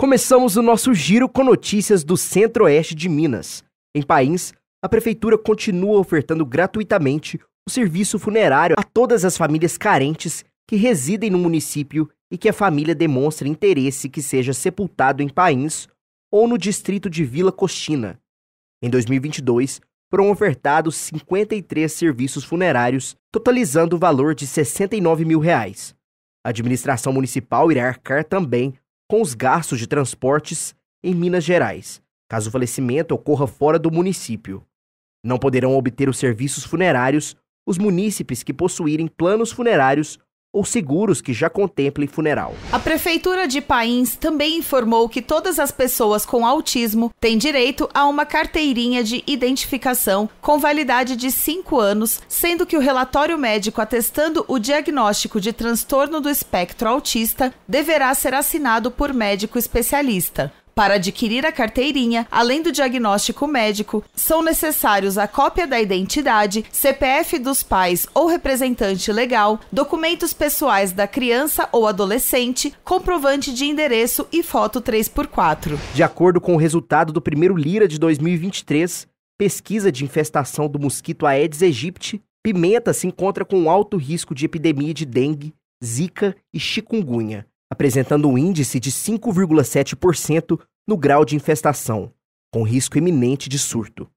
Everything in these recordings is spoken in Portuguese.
Começamos o nosso giro com notícias do centro-oeste de Minas. Em País, a prefeitura continua ofertando gratuitamente o serviço funerário a todas as famílias carentes que residem no município e que a família demonstre interesse que seja sepultado em País ou no distrito de Vila Costina. Em 2022, foram ofertados 53 serviços funerários, totalizando o valor de R$ 69 mil. Reais. A administração municipal irá arcar também com os gastos de transportes em Minas Gerais, caso o falecimento ocorra fora do município. Não poderão obter os serviços funerários os munícipes que possuírem planos funerários ou seguros que já contemplem funeral. A Prefeitura de Pains também informou que todas as pessoas com autismo têm direito a uma carteirinha de identificação com validade de 5 anos, sendo que o relatório médico atestando o diagnóstico de transtorno do espectro autista deverá ser assinado por médico especialista. Para adquirir a carteirinha, além do diagnóstico médico, são necessários a cópia da identidade, CPF dos pais ou representante legal, documentos pessoais da criança ou adolescente, comprovante de endereço e foto 3x4. De acordo com o resultado do primeiro Lira de 2023, pesquisa de infestação do mosquito Aedes aegypti, pimenta se encontra com alto risco de epidemia de dengue, zika e chikungunya, apresentando um índice de 5,7% no grau de infestação, com risco iminente de surto.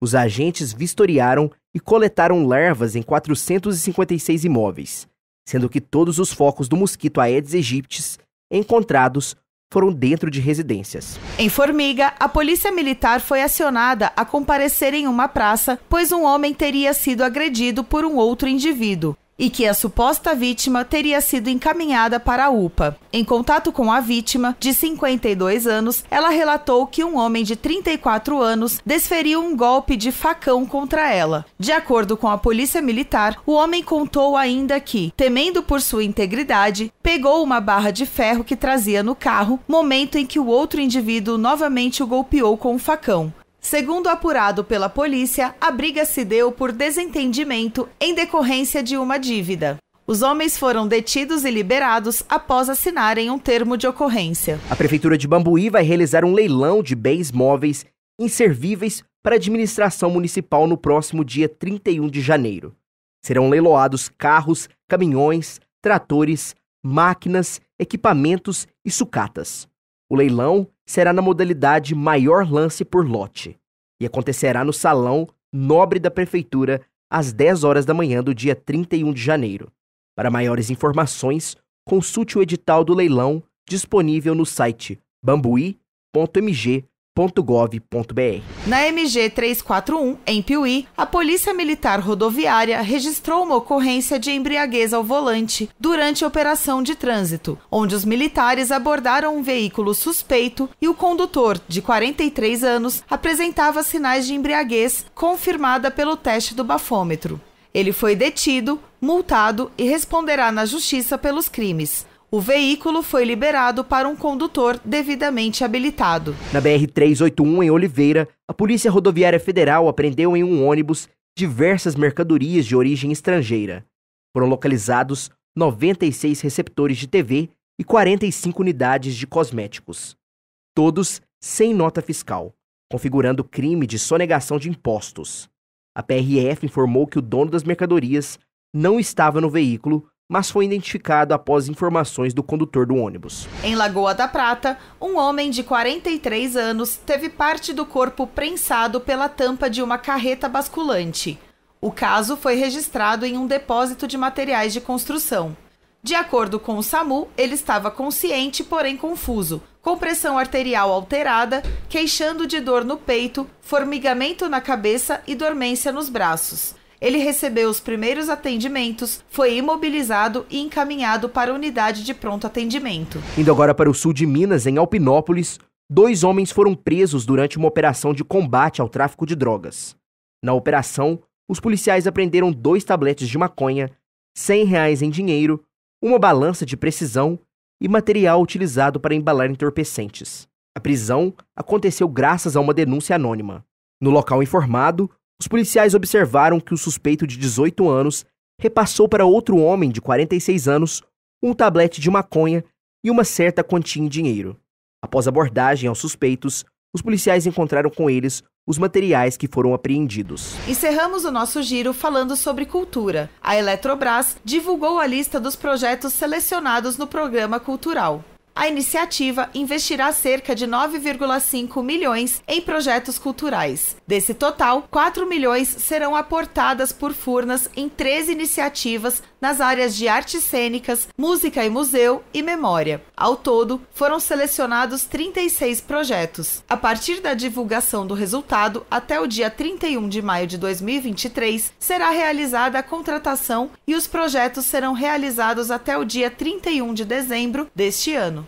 Os agentes vistoriaram e coletaram larvas em 456 imóveis, sendo que todos os focos do mosquito Aedes aegyptis encontrados foram dentro de residências. Em Formiga, a polícia militar foi acionada a comparecer em uma praça, pois um homem teria sido agredido por um outro indivíduo e que a suposta vítima teria sido encaminhada para a UPA. Em contato com a vítima, de 52 anos, ela relatou que um homem de 34 anos desferiu um golpe de facão contra ela. De acordo com a polícia militar, o homem contou ainda que, temendo por sua integridade, pegou uma barra de ferro que trazia no carro, momento em que o outro indivíduo novamente o golpeou com o facão. Segundo apurado pela polícia, a briga se deu por desentendimento em decorrência de uma dívida. Os homens foram detidos e liberados após assinarem um termo de ocorrência. A Prefeitura de Bambuí vai realizar um leilão de bens móveis inservíveis para a administração municipal no próximo dia 31 de janeiro. Serão leiloados carros, caminhões, tratores, máquinas, equipamentos e sucatas. O leilão será na modalidade maior lance por lote e acontecerá no Salão Nobre da Prefeitura às 10 horas da manhã do dia 31 de janeiro. Para maiores informações, consulte o edital do leilão disponível no site bambuí.mg.br na MG 341, em Piuí, a Polícia Militar Rodoviária registrou uma ocorrência de embriaguez ao volante durante operação de trânsito, onde os militares abordaram um veículo suspeito e o condutor, de 43 anos, apresentava sinais de embriaguez confirmada pelo teste do bafômetro. Ele foi detido, multado e responderá na justiça pelos crimes o veículo foi liberado para um condutor devidamente habilitado. Na BR-381, em Oliveira, a Polícia Rodoviária Federal apreendeu em um ônibus diversas mercadorias de origem estrangeira. Foram localizados 96 receptores de TV e 45 unidades de cosméticos. Todos sem nota fiscal, configurando crime de sonegação de impostos. A PRF informou que o dono das mercadorias não estava no veículo mas foi identificado após informações do condutor do ônibus. Em Lagoa da Prata, um homem de 43 anos teve parte do corpo prensado pela tampa de uma carreta basculante. O caso foi registrado em um depósito de materiais de construção. De acordo com o SAMU, ele estava consciente, porém confuso, com pressão arterial alterada, queixando de dor no peito, formigamento na cabeça e dormência nos braços. Ele recebeu os primeiros atendimentos, foi imobilizado e encaminhado para a unidade de pronto atendimento. Indo agora para o sul de Minas, em Alpinópolis, dois homens foram presos durante uma operação de combate ao tráfico de drogas. Na operação, os policiais apreenderam dois tabletes de maconha, R$ 100 reais em dinheiro, uma balança de precisão e material utilizado para embalar entorpecentes. A prisão aconteceu graças a uma denúncia anônima. No local informado, os policiais observaram que o suspeito de 18 anos repassou para outro homem de 46 anos um tablete de maconha e uma certa quantia em dinheiro. Após abordagem aos suspeitos, os policiais encontraram com eles os materiais que foram apreendidos. Encerramos o nosso giro falando sobre cultura. A Eletrobras divulgou a lista dos projetos selecionados no programa cultural. A iniciativa investirá cerca de 9,5 milhões em projetos culturais. Desse total, 4 milhões serão aportadas por Furnas em três iniciativas nas áreas de artes cênicas, música e museu e memória. Ao todo, foram selecionados 36 projetos. A partir da divulgação do resultado, até o dia 31 de maio de 2023, será realizada a contratação e os projetos serão realizados até o dia 31 de dezembro deste ano.